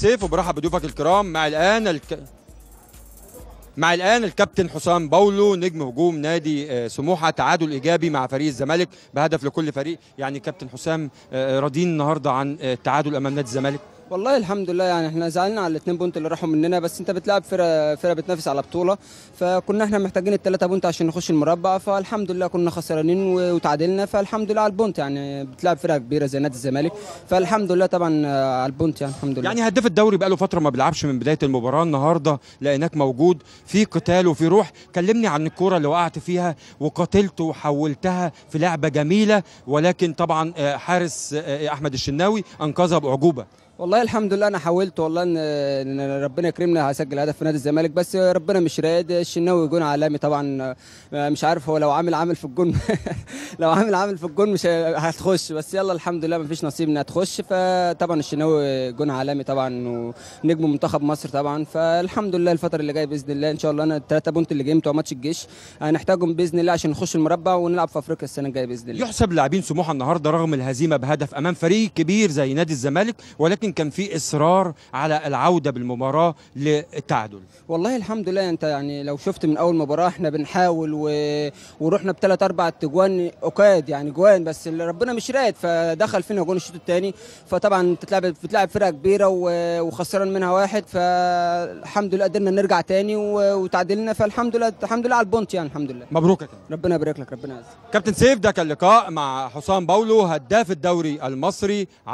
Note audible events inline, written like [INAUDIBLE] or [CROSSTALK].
سيف وبرحب بضيوفك الكرام مع الان الك... مع الان الكابتن حسام باولو نجم هجوم نادي آه، سموحه تعادل ايجابي مع فريق الزمالك بهدف لكل فريق يعني كابتن حسام آه، آه، راضين النهارده عن التعادل امام نادي الزمالك والله الحمد لله يعني احنا زعلنا على الاثنين بونت اللي راحوا مننا بس انت بتلعب فرقه فرقه بتنافس على بطوله فكنا احنا محتاجين الثلاثه بونت عشان نخش المربع فالحمد لله كنا خسرانين وتعادلنا فالحمد لله على البونت يعني بتلعب فرقه كبيره زي نادي الزمالك فالحمد لله طبعا على البونت يعني الحمد لله يعني هداف الدوري بقاله فتره ما بيلعبش من بدايه المباراه النهارده لقيناك موجود في قتال وفي روح كلمني عن الكوره اللي وقعت فيها وقاتلت وحولتها في لعبه جميله ولكن طبعا آه، حارس آه، آه، احمد الشناوي انقذها باعجوبه والله الحمد لله انا حاولت والله ان ربنا يكرمنا هسجل هدف في نادي الزمالك بس ربنا مش رايد الشناوي جون عالمي طبعا آه، مش عارف هو لو عامل عامل في الجون [LAUGHS] لو عامل عامل في الجون مش هتخش بس يلا الحمد لله مفيش نصيب انها تخش فطبعا الشناوي جون عالمي طبعا ونجم منتخب مصر طبعا فالحمد لله الفتره اللي جايه باذن الله ان شاء الله انا الثلاثه بونت اللي جايين بتوع ماتش الجيش هنحتاجهم باذن الله عشان نخش المربع ونلعب في افريقيا السنه الجايه باذن الله يحسب لاعبين سموحه النهارده رغم الهزيمه بهدف امام فريق كبير زي نادي الزمالك ولكن لكن كان في اصرار على العوده بالمباراه للتعادل والله الحمد لله انت يعني لو شفت من اول مباراه احنا بنحاول و... ورحنا بثلاث اربع تجوان اوكاد يعني جوان بس اللي ربنا مش رايد فدخل فينا جون الشوط الثاني فطبعا بتلعب بتلعب فرقه كبيره و... وخسران منها واحد فالحمد لله قدرنا نرجع ثاني و... وتعادلنا فالحمد لله الحمد لله على البونت يعني الحمد لله مبروك يا كابتن ربنا يبارك لك ربنا يعزك كابتن سيف ده كان لقاء مع حسام باولو هداف الدوري المصري